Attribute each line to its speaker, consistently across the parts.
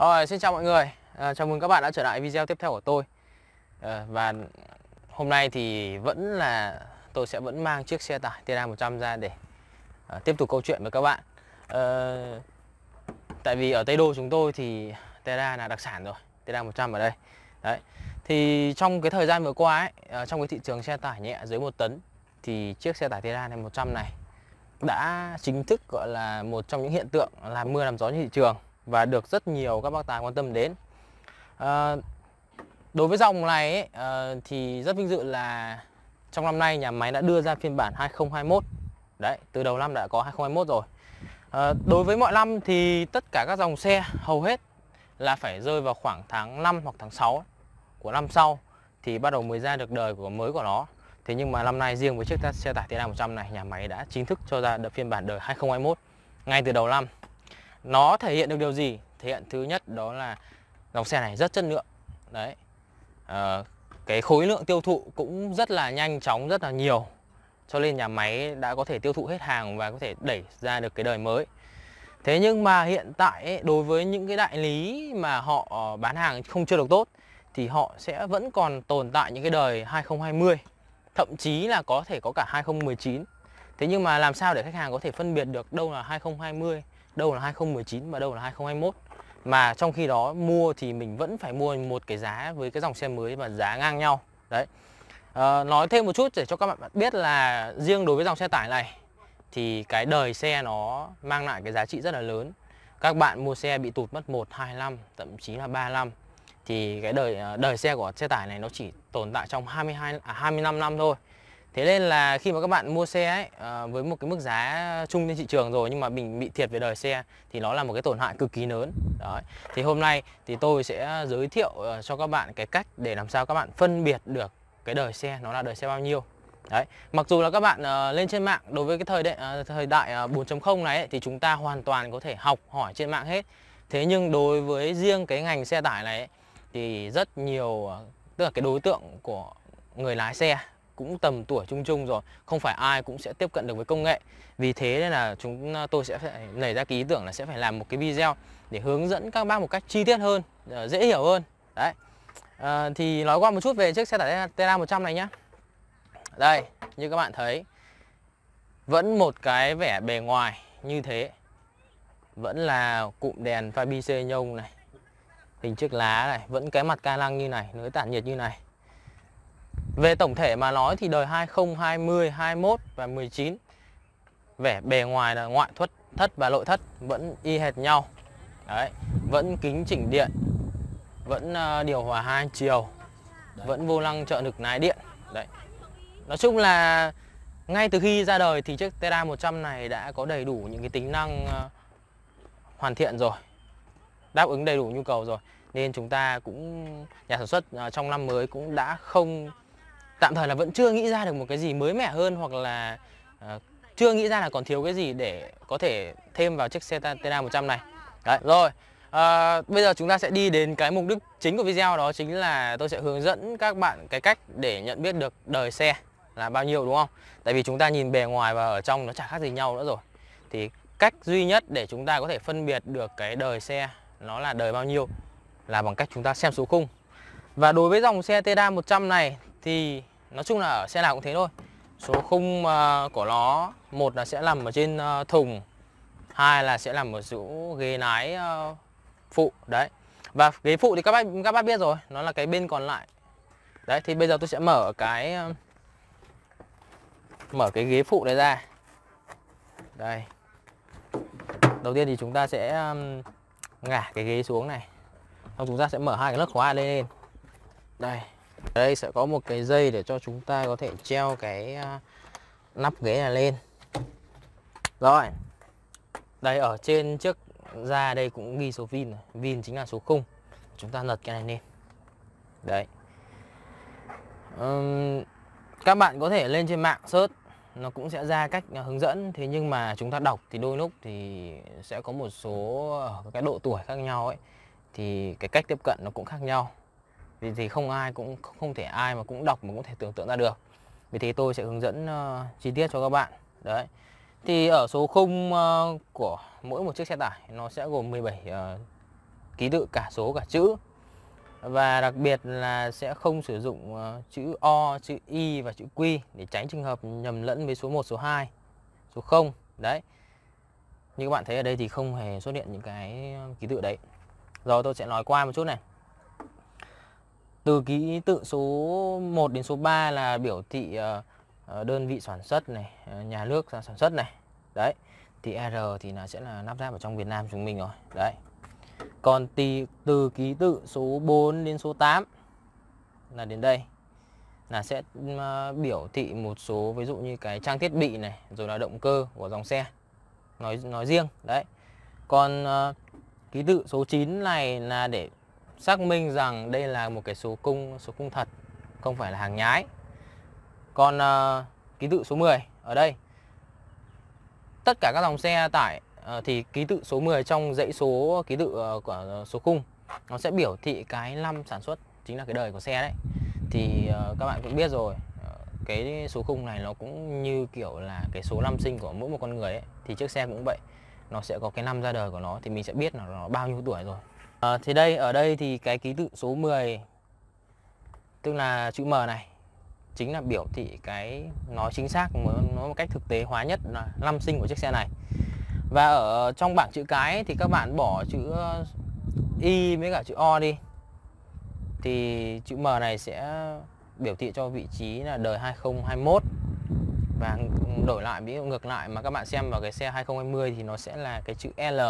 Speaker 1: Rồi, xin chào mọi người à, Chào mừng các bạn đã trở lại video tiếp theo của tôi à, Và hôm nay thì vẫn là tôi sẽ vẫn mang chiếc xe tải Tera 100 ra để à, tiếp tục câu chuyện với các bạn à, Tại vì ở Tây Đô chúng tôi thì Tera là đặc sản rồi Tera 100 ở đây Đấy Thì trong cái thời gian vừa qua ấy à, Trong cái thị trường xe tải nhẹ dưới 1 tấn Thì chiếc xe tải Tera này 100 này đã chính thức gọi là một trong những hiện tượng làm mưa làm gió trên thị trường và được rất nhiều các bác tài quan tâm đến à, đối với dòng này ấy, à, thì rất vinh dự là trong năm nay nhà máy đã đưa ra phiên bản 2021 đấy từ đầu năm đã có 2021 rồi à, đối với mọi năm thì tất cả các dòng xe hầu hết là phải rơi vào khoảng tháng 5 hoặc tháng 6 của năm sau thì bắt đầu mới ra được đời của mới của nó Thế nhưng mà năm nay riêng với chiếc xe tải Tesla 100 này nhà máy đã chính thức cho ra được phiên bản đời 2021 ngay từ đầu năm nó thể hiện được điều gì thể hiện thứ nhất đó là dòng xe này rất chất lượng đấy à, cái khối lượng tiêu thụ cũng rất là nhanh chóng rất là nhiều cho nên nhà máy đã có thể tiêu thụ hết hàng và có thể đẩy ra được cái đời mới thế nhưng mà hiện tại đối với những cái đại lý mà họ ờ, bán hàng không chưa được tốt thì họ sẽ vẫn còn tồn tại những cái đời 2020 thậm chí là có thể có cả 2019 thế nhưng mà làm sao để khách hàng có thể phân biệt được đâu là 2020 đâu là 2019 và đâu là 2021 mà trong khi đó mua thì mình vẫn phải mua một cái giá với cái dòng xe mới và giá ngang nhau đấy à, nói thêm một chút để cho các bạn biết là riêng đối với dòng xe tải này thì cái đời xe nó mang lại cái giá trị rất là lớn các bạn mua xe bị tụt mất 1, 2 năm thậm chí là 3 năm thì cái đời ờ, đời xe của xe tải này nó chỉ tồn tại trong 22 à, 25 năm thôi Thế nên là khi mà các bạn mua xe ấy ờ, với một cái mức giá chung trên thị trường rồi nhưng mà mình bị thiệt về đời xe thì nó là một cái tổn hại cực kỳ lớn. Đấy. Thì hôm nay thì tôi sẽ giới thiệu ờ, cho các bạn cái cách để làm sao các bạn phân biệt được cái đời xe nó là đời xe bao nhiêu. Đấy, mặc dù là các bạn ờ, lên trên mạng đối với cái thời đại thời đại uh, 4.0 này ấy, thì chúng ta hoàn toàn có thể học hỏi trên mạng hết. Thế nhưng đối với riêng cái ngành xe tải này ấy, thì rất nhiều tức là cái đối tượng của người lái xe cũng tầm tuổi chung chung rồi không phải ai cũng sẽ tiếp cận được với công nghệ vì thế nên là chúng tôi sẽ phải nảy ra cái ý tưởng là sẽ phải làm một cái video để hướng dẫn các bác một cách chi tiết hơn ờ, dễ hiểu hơn đấy à, thì nói qua một chút về chiếc xe tải Tera 100 này nhá đây như các bạn thấy vẫn một cái vẻ bề ngoài như thế vẫn là cụm đèn pha bi nhông này hình chiếc lá này vẫn cái mặt ca lăng như này lưới tản nhiệt như này về tổng thể mà nói thì đời 2020, 21 và 19 vẻ bề ngoài là ngoại thất thất và nội thất vẫn y hệt nhau. Đấy, vẫn kính chỉnh điện, vẫn ờ, điều hòa hai chiều, vẫn vô lăng trợ lực lái điện. Đấy. Nói chung là ngay từ khi ra đời thì chiếc Terra 100 này đã có đầy đủ những cái tính năng ờ, hoàn thiện rồi. Đáp ứng đầy đủ nhu cầu rồi. Nên chúng ta cũng nhà sản xuất ờ, trong năm mới cũng đã không tạm thời là vẫn chưa nghĩ ra được một cái gì mới mẻ hơn hoặc là uh, chưa nghĩ ra là còn thiếu cái gì để có thể thêm vào chiếc xe Tena 100 này đấy rồi À, bây giờ chúng ta sẽ đi đến cái mục đích chính của video đó chính là tôi sẽ hướng dẫn các bạn cái cách để nhận biết được đời xe là bao nhiêu đúng không? Tại vì chúng ta nhìn bề ngoài và ở trong nó chả khác gì nhau nữa rồi. Thì cách duy nhất để chúng ta có thể phân biệt được cái đời xe nó là đời bao nhiêu là bằng cách chúng ta xem số khung. Và đối với dòng xe Tena 100 này thì nói chung là ở xe nào cũng thế thôi số khung ờ, của nó một là sẽ nằm ở trên ờ, thùng hai là sẽ nằm ở chỗ ghế lái ờ, phụ đấy và ghế phụ thì các bác các bác biết rồi nó là cái bên còn lại đấy thì bây giờ tôi sẽ mở cái mở cái ghế phụ này ra đây đầu tiên thì chúng ta sẽ ngả cái ghế xuống này xong chúng ta sẽ mở hai cái lớp khóa lên đây đây sẽ có một cái dây để cho chúng ta có thể treo cái à, nắp ghế này lên rồi đây ở trên chiếc ra đây cũng ghi số vin vin chính là số khung chúng ta lật cái này lên đấy uhm, các bạn có thể lên trên mạng search nó cũng sẽ ra cách à, hướng dẫn thế nhưng mà chúng ta đọc thì đôi lúc thì sẽ có một số cái độ tuổi khác nhau ấy thì cái cách tiếp cận nó cũng khác nhau vì thì không ai cũng không thể ai mà cũng đọc mà cũng thể tưởng tượng ra được vì thế tôi sẽ hướng dẫn uh, chi tiết cho các bạn đấy thì ở số khung uh, ờ, của mỗi một chiếc xe tải nó sẽ gồm 17 uh, ờ, ký tự cả số cả chữ và đặc biệt là sẽ không sử dụng uh, chữ O, chữ Y và chữ Q để tránh trường hợp nhầm lẫn với số 1, số 2, số 0 đấy như các bạn thấy ở đây thì không hề xuất hiện những cái ký tự đấy rồi tôi sẽ nói qua một chút này từ ký tự số 1 đến số 3 là biểu thị ờ, ờ, đơn vị sản xuất này ờ, nhà nước sản xuất này đấy thì R thì là sẽ là lắp ráp ở trong Việt Nam chúng mình rồi đấy còn từ từ ký tự số 4 đến số 8 là đến đây là sẽ biểu thị một số ví dụ như cái trang thiết bị này rồi là động cơ của dòng xe nói nói riêng đấy còn ký tự số 9 này là để xác minh rằng đây là một cái số cung số cung thật không phải là hàng nhái còn uh, ký tự số 10 ở đây tất cả các dòng xe tải uh, thì ký tự số 10 trong dãy số ký tự uh, của số khung nó sẽ biểu thị cái năm sản xuất chính là cái đời của xe đấy thì uh, các bạn cũng biết rồi cái số khung này nó cũng như kiểu là cái số năm sinh của mỗi một con người ấy thì chiếc xe cũng vậy nó sẽ có cái năm ra đời của nó thì mình sẽ biết là nó bao nhiêu tuổi rồi à, ờ, Thế đây, ở đây thì cái ký tự số 10 Tức là chữ M này Chính là biểu thị cái nói chính xác Nói một cách thực tế hóa nhất là năm sinh của chiếc xe này Và ở trong bảng chữ cái thì các bạn bỏ chữ Y ờ, với cả chữ O đi Thì chữ M này sẽ biểu thị cho vị trí là đời 2021 và đổi lại ví dụ ngược lại mà các bạn xem vào cái xe 2020 thì nó sẽ là cái chữ L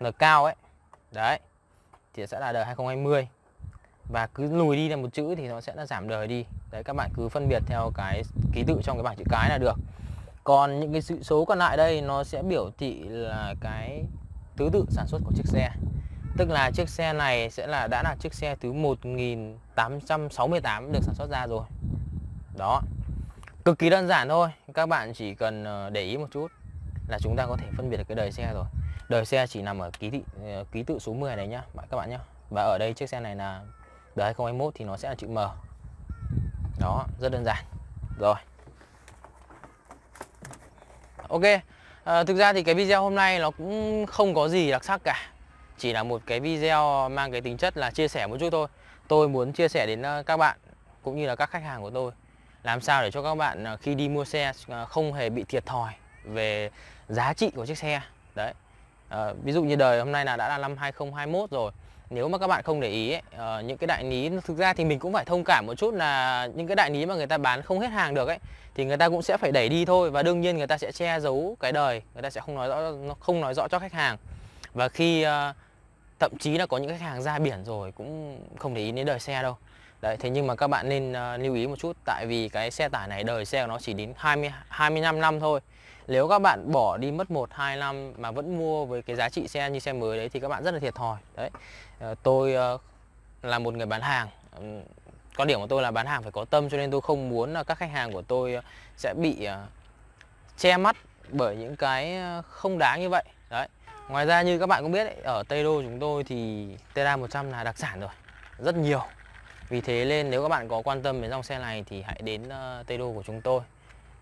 Speaker 1: L cao ấy đấy thì sẽ là đời 2020 và cứ lùi đi thêm một chữ thì nó sẽ là giảm đời đi đấy các bạn cứ phân biệt theo cái ký tự trong cái bảng chữ cái là được còn những cái số còn lại đây nó sẽ biểu thị là cái thứ tự sản xuất của chiếc xe tức là chiếc xe này sẽ là đã là chiếc xe thứ 1868 được sản xuất ra rồi đó cực kỳ đơn giản thôi các bạn chỉ cần ờ, để ý một chút là chúng ta có thể phân biệt được cái đời xe rồi đời xe chỉ nằm ở ký thị ờ, ký tự số 10 này nhá các bạn nhá và ở đây chiếc xe này là đời 2021 thì nó sẽ là chữ M đó rất đơn giản rồi ok à, thực ra thì cái video hôm nay nó cũng không có gì đặc sắc cả chỉ là một cái video mang cái tính chất là chia sẻ một chút thôi tôi muốn chia sẻ đến ờ, các bạn cũng như là các khách hàng của tôi làm sao để cho các bạn khi đi mua xe không hề bị thiệt thòi về giá trị của chiếc xe đấy À, ví dụ như đời hôm nay là đã là năm 2021 rồi nếu mà các bạn không để ý ấy, uh, những cái đại lý thực ra thì mình cũng phải thông cảm một chút là những cái đại lý mà người ta bán không hết hàng được ấy thì người ta cũng sẽ phải đẩy đi thôi và đương nhiên người ta sẽ che giấu cái đời người ta sẽ không nói rõ không nói rõ cho khách hàng và khi uh, thậm chí là có những khách hàng ra biển rồi cũng không để ý đến đời xe đâu đấy thế nhưng mà các bạn nên uh, lưu ý một chút tại vì cái xe tải này đời xe của nó chỉ đến 20 25 năm thôi nếu các bạn bỏ đi mất 1 2 năm mà vẫn mua với cái giá trị xe như xe mới đấy thì các bạn rất là thiệt thòi đấy ờ, tôi ờ, là một người bán hàng quan điểm của tôi là bán hàng phải có tâm cho nên tôi không muốn là các khách hàng của tôi ờ, sẽ bị che mắt bởi những cái không đáng như vậy đấy ngoài ra như các bạn cũng biết ấy, ở Tây Đô chúng tôi thì Tera 100 là đặc sản rồi rất nhiều vì thế nên nếu các bạn có quan tâm đến dòng xe này thì hãy đến Tây Đô của chúng tôi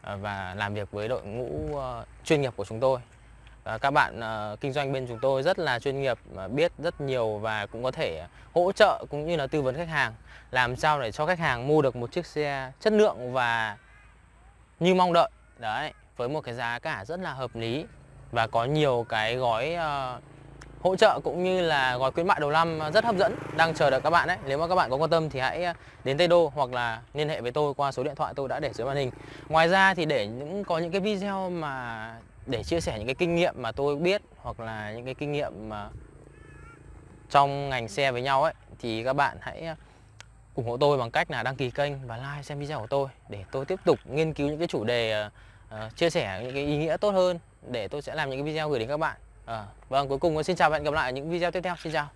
Speaker 1: Ờ, và làm việc với đội ngũ ờ, chuyên nghiệp của chúng tôi các bạn ờ, kinh doanh bên chúng tôi rất là chuyên nghiệp biết rất nhiều và cũng có thể hỗ trợ cũng như là tư vấn khách hàng làm sao để cho khách hàng mua được một chiếc xe chất lượng và như mong đợi đấy với một cái giá cả rất là hợp lý và có nhiều cái gói hỗ trợ cũng như là gói khuyến mại đầu năm rất hấp dẫn đang chờ đợi các bạn đấy. Nếu mà các bạn có quan tâm thì hãy ờ, đến Tây Đô hoặc là liên hệ với tôi qua số điện thoại tôi đã để dưới màn hình. Ngoài ra thì để những có những cái video mà để chia sẻ những cái kinh nghiệm mà tôi biết hoặc là những cái kinh nghiệm mà trong ngành xe với nhau ấy thì các bạn hãy ờ, ủng hộ tôi bằng cách là đăng ký kênh và like xem video của tôi để tôi tiếp tục nghiên cứu những cái chủ đề uh, chia sẻ những cái ý nghĩa tốt hơn để tôi sẽ làm những cái video gửi đến các bạn Ờ, vâng cuối cùng xin chào và hẹn gặp lại ở những video tiếp theo xin chào